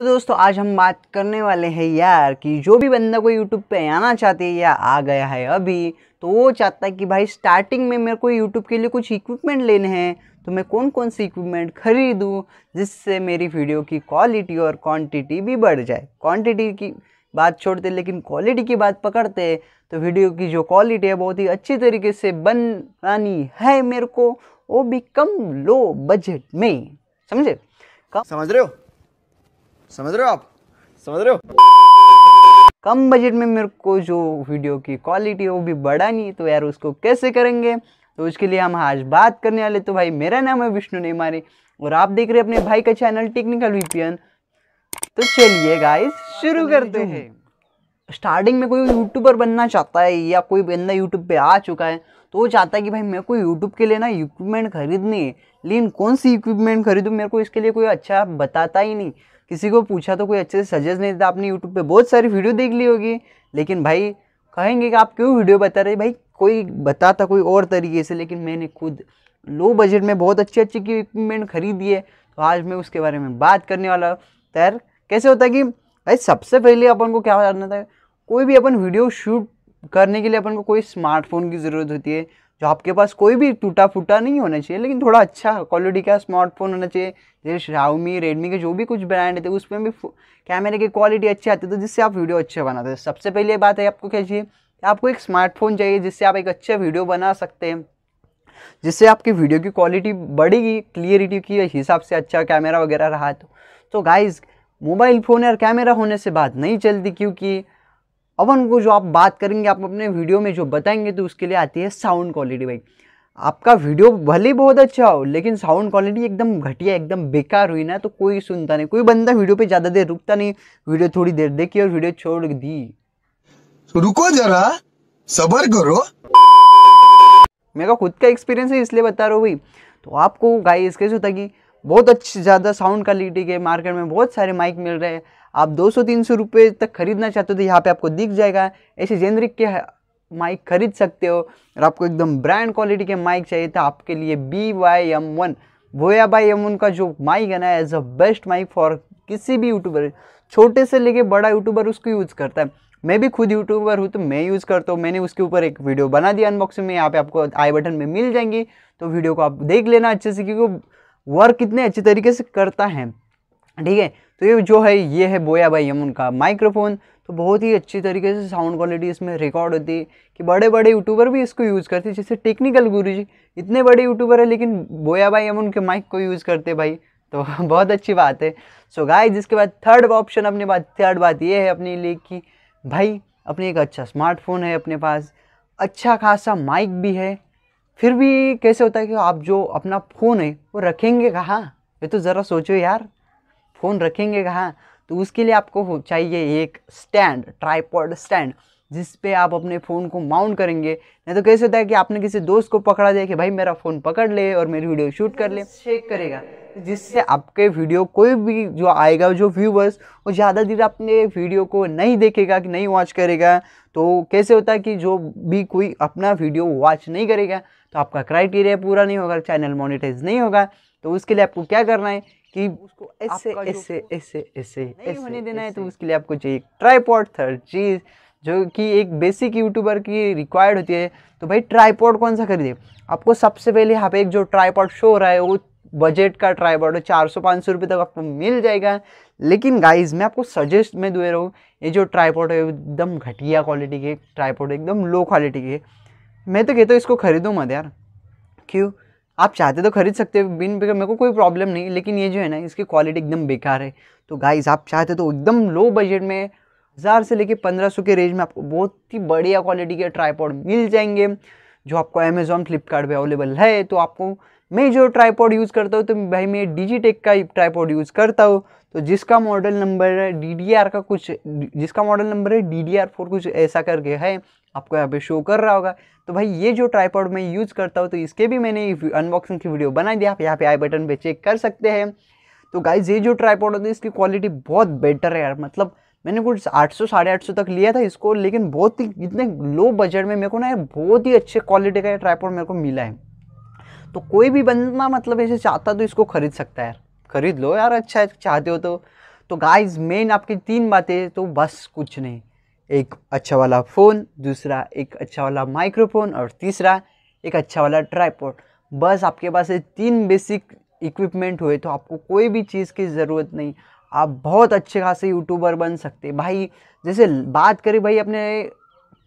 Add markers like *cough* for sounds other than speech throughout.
तो दोस्तों आज हम बात करने वाले हैं यार कि जो भी बंदा कोई यूट्यूब पे आना चाहते है या आ गया है अभी तो वो चाहता है कि भाई स्टार्टिंग में मेरे को यूट्यूब के लिए कुछ इक्विपमेंट लेने हैं तो मैं कौन कौन सी इक्विपमेंट खरीदूँ जिससे मेरी वीडियो की क्वालिटी और क्वांटिटी भी बढ़ जाए क्वांटिटी की बात छोड़ते लेकिन क्वालिटी की बात पकड़ते तो वीडियो की जो क्वालिटी है बहुत ही अच्छी तरीके से बनानी है मेरे को वो भी कम लो बजट में समझे समझ रहे हो समझ रहे हो आप समझ रहे हो कम बजट में मेरे को जो वीडियो की क्वालिटी है वो भी बढ़ानी तो यार उसको कैसे करेंगे तो उसके लिए हम आज बात करने वाले तो भाई मेरा नाम है विष्णु नेमारे और आप देख रहे हैं अपने भाई का चैनल टेक्निकल वीपीएन तो चलिए गाइस शुरू करते हैं स्टार्टिंग में कोई यूट्यूबर बनना चाहता है या कोई बंदा यूट्यूब पे आ चुका है तो वो चाहता है कि भाई मेरे को यूट्यूब के लिए ना इक्विपमेंट खरीदनी है लेकिन कौन सी इक्विपमेंट खरीदूँ मेरे को इसके लिए कोई अच्छा बताता ही नहीं किसी को पूछा तो कोई अच्छे से सजेस्ट नहीं देता आपने यूट्यूब पे बहुत सारी वीडियो देख ली होगी लेकिन भाई कहेंगे कि आप क्यों वीडियो बता रहे भाई कोई बताता कोई और तरीके से लेकिन मैंने खुद लो बजट में बहुत अच्छे अच्छे इक्विपमेंट खरीदी है तो आज मैं उसके बारे में बात करने वाला हूँ तैर कैसे होता है कि भाई सबसे पहले अपन को क्या करना था कोई भी अपन वीडियो शूट करने के लिए अपन को कोई स्मार्टफोन की ज़रूरत होती है जो आपके पास कोई भी टूटा फूटा नहीं होना चाहिए लेकिन थोड़ा अच्छा क्वालिटी का स्मार्टफोन होना चाहिए जैसे शाओमी रेडमी के जो भी कुछ ब्रांड थे उसमें भी कैमरे की क्वालिटी अच्छी आती है तो जिससे आप वीडियो अच्छे बनाते सबसे पहले बात है आपको क्या चाहिए आपको एक स्मार्टफोन चाहिए जिससे आप एक अच्छा वीडियो बना सकते हैं जिससे आपकी वीडियो की क्वालिटी बढ़ेगी क्लियरिटी की हिसाब से अच्छा कैमरा वगैरह रहा तो तो गाइज मोबाइल फ़ोन और कैमरा होने से बात नहीं चलती क्योंकि अब उनको जो आप बात करेंगे आप अपने वीडियो में जो बताएंगे तो उसके लिए आती है साउंड क्वालिटी भाई आपका वीडियो भले ही बहुत अच्छा हो लेकिन साउंड क्वालिटी एकदम घटिया एकदम बेकार हुई ना तो कोई सुनता नहीं कोई बंदा वीडियो पे ज़्यादा देर रुकता नहीं वीडियो थोड़ी देर देखी और वीडियो छोड़ दी तो रुको जरा सबर करो मेरा खुद का एक्सपीरियंस है इसलिए बता रहा हूँ भाई तो आपको गाइस कैसे होता कि बहुत अच्छी ज़्यादा साउंड क्वालिटी के मार्केट में बहुत सारे माइक मिल रहे हैं आप दो सौ तीन सौ रुपये तक खरीदना चाहते हो तो यहाँ पे आपको दिख जाएगा ऐसे जेनरिक के माइक खरीद सकते हो और आपको एकदम ब्रांड क्वालिटी के माइक चाहिए तो आपके लिए B Y M one Boya by M one का जो माइक है ना as a best mic for किसी भी यूट्यूबर छोटे से लेके बड़ा यूट्यूबर उसको यूज़ करता है मैं भी खुद यूट्यूबर हूँ तो मैं यूज़ करता हूँ मैंने उसके ऊपर एक वीडियो बना दिया अनबॉक्सिंग में यहाँ पे आपको आई बटन में मिल जाएंगी तो वीडियो को आप देख लेना अच्छे से क्योंकि वर्क कितने अच्छे तरीके से करता है ठीक है तो ये जो है ये है बोया भाई यमुन का माइक्रोफोन तो बहुत ही अच्छी तरीके से साउंड क्वालिटी इसमें रिकॉर्ड होती है कि बड़े बड़े यूट्यूबर भी इसको यूज़ करते हैं जैसे टेक्निकल गुरु जी इतने बड़े यूट्यूबर है लेकिन बोया भाई यमुन के माइक को यूज़ करते भाई तो *laughs* बहुत अच्छी बात है सो गाय जिसके बाद थर्ड ऑप्शन अपने बात थर्ड बात ये है अपने लिए कि भाई अपने एक अच्छा स्मार्टफोन है अपने पास अच्छा खासा माइक भी है फिर भी कैसे होता है कि आप जो अपना फ़ोन है वो रखेंगे कहाँ ये तो ज़रा सोचो यार फ़ोन रखेंगे कहाँ तो उसके लिए आपको चाहिए एक स्टैंड ट्राईपॉड स्टैंड जिस पे आप अपने फ़ोन को माउंट करेंगे नहीं तो कैसे होता है कि आपने किसी दोस्त को पकड़ा दिया कि भाई मेरा फ़ोन पकड़ ले और मेरी वीडियो शूट कर ले चेक करेगा जिससे आपके वीडियो कोई भी जो आएगा जो व्यूवर्स वो ज़्यादा देर अपने वीडियो को नहीं देखेगा कि नहीं वॉच करेगा तो कैसे होता है कि जो भी कोई अपना वीडियो वॉच नहीं करेगा तो आपका क्राइटेरिया पूरा नहीं होगा चैनल मोनिटाइज नहीं होगा तो उसके लिए आपको क्या करना है कि उसको ऐसे ऐसे ऐसे ऐसे नहीं होने देना है तो उसके लिए आपको चाहिए ट्राईपॉड थर्ड चीज़ जो कि एक बेसिक यूट्यूबर की रिक्वायर्ड होती है तो भाई ट्राईपॉड कौन सा खरीदे आपको सबसे पहले यहाँ पे एक जो ट्राईपॉड शो हो रहा है वो बजट का ट्राईपॉड है चार सौ पाँच सौ रुपये तक आपको मिल जाएगा लेकिन गाइज मैं आपको सजेस्ट में दे रहा हूँ ये जो ट्राईपॉड है एकदम घटिया क्वालिटी के ट्राईपॉड एकदम लो क्वालिटी के मैं तो कहता हूँ इसको खरीदूँ मत यार क्यों आप चाहते तो खरीद सकते हो बिन बेकार मेरे को कोई प्रॉब्लम नहीं लेकिन ये जो है ना इसकी क्वालिटी एकदम बेकार है तो गाइज आप चाहते तो एकदम लो बजट में हज़ार से लेके पंद्रह सौ के रेंज में आपको बहुत ही बढ़िया क्वालिटी के ट्राईपॉड मिल जाएंगे जो आपको अमेज़ॉन फ्लिपकार्ट अवेलेबल है तो आपको मैं जो ट्राईपॉड यूज़ करता हूँ तो भाई मैं डिजीटेक का ट्राईपॉड यूज़ करता हूँ तो जिसका मॉडल नंबर है डी का कुछ जिसका मॉडल नंबर है डी डी कुछ ऐसा करके है आपको यहाँ पे शो कर रहा होगा तो भाई ये जो ट्राईपॉड मैं यूज़ करता हूँ तो इसके भी मैंने अनबॉक्सिंग की वीडियो बनाई दी आप यहाँ पे आई बटन पे चेक कर सकते हैं तो गाइज ये जो ट्राईपॉड होता है इसकी क्वालिटी बहुत बेटर है यार मतलब मैंने कुछ 800 साढ़े आठ तक लिया था इसको लेकिन बहुत ही इतने लो बजट में मेरे को ना बहुत ही अच्छे क्वालिटी का ट्राईपॉड मेरे को मिला है तो कोई भी बंदा मतलब ऐसे चाहता तो इसको खरीद सकता है यार खरीद लो यार अच्छा चाहते हो तो तो गाइस मेन आपकी तीन बातें तो बस कुछ नहीं एक अच्छा वाला फ़ोन दूसरा एक अच्छा वाला माइक्रोफोन और तीसरा एक अच्छा वाला ट्राईपोर्ट बस आपके पास ये तीन बेसिक इक्विपमेंट हुए तो आपको कोई भी चीज़ की ज़रूरत नहीं आप बहुत अच्छे खासे यूट्यूबर बन सकते भाई जैसे बात करें भाई अपने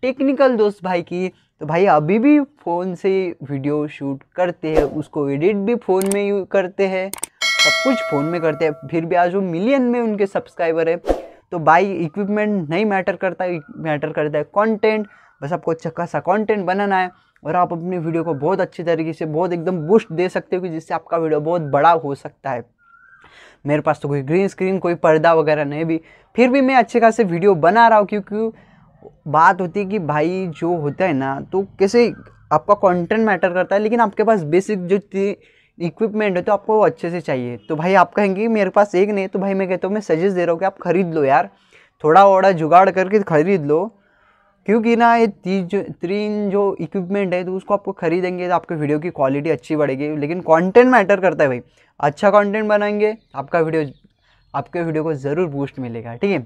टेक्निकल दोस्त भाई की तो भाई अभी भी फ़ोन से वीडियो शूट करते हैं उसको एडिट भी फ़ोन में यू करते हैं सब कुछ फ़ोन में करते हैं फिर भी आज वो मिलियन में उनके सब्सक्राइबर है तो भाई इक्विपमेंट नहीं मैटर करता मैटर करता है कंटेंट बस आपको अच्छा खासा कॉन्टेंट बनाना है और आप अपनी वीडियो को बहुत अच्छी तरीके से बहुत एकदम बूस्ट दे सकते हो कि जिससे आपका वीडियो बहुत बड़ा हो सकता है मेरे पास तो कोई ग्रीन स्क्रीन कोई पर्दा वगैरह नहीं भी फिर भी मैं अच्छे खासे वीडियो बना रहा हूँ क्योंकि बात होती है कि भाई जो होता है ना तो कैसे आपका कंटेंट मैटर करता है लेकिन आपके पास बेसिक जो इक्विपमेंट है तो आपको अच्छे से चाहिए तो भाई आप कहेंगे मेरे पास एक नहीं तो भाई मैं कहता हूँ मैं सजेस्ट दे रहा हूँ कि आप ख़रीद लो यार थोड़ा वोड़ा जुगाड़ करके खरीद लो क्योंकि ना ये तीन जो तीन जो इक्विपमेंट है तो उसको आपको खरीदेंगे तो आपके वीडियो की क्वालिटी अच्छी बढ़ेगी लेकिन कंटेंट मैटर करता है भाई अच्छा कंटेंट बनाएंगे आपका वीडियो आपके वीडियो को ज़रूर बूस्ट मिलेगा ठीक है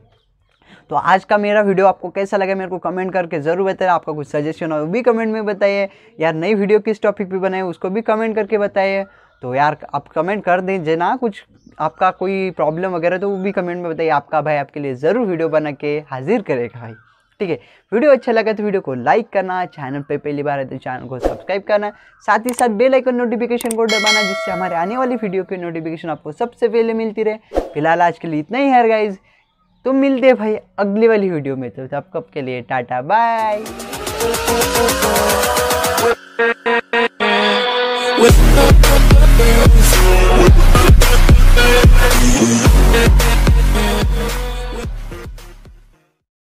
तो आज का मेरा वीडियो आपको कैसा लगा मेरे को कमेंट करके ज़रूर बताइए आपका कुछ सजेशन हो भी कमेंट में बताइए यार नई वीडियो किस टॉपिक पे बनाए उसको भी कमेंट करके बताइए तो यार आप कमेंट कर दीजिए ना कुछ आपका कोई प्रॉब्लम वगैरह तो वो भी कमेंट में बताइए आपका भाई आपके लिए ज़रूर वीडियो बना के हाजिर करेगा भाई ठीक है वीडियो अच्छा लगा तो वीडियो को लाइक करना चैनल पे पहली बार है तो चैनल को सब्सक्राइब करना साथ ही साथ बेल आइकन नोटिफिकेशन को दबाना जिससे हमारे आने वाली वीडियो की नोटिफिकेशन आपको सबसे पहले मिलती रहे फिलहाल आज के लिए इतना ही है गाइज़ तो मिलते भाई अगली वाली वीडियो में तो सब कब के लिए टाटा बाय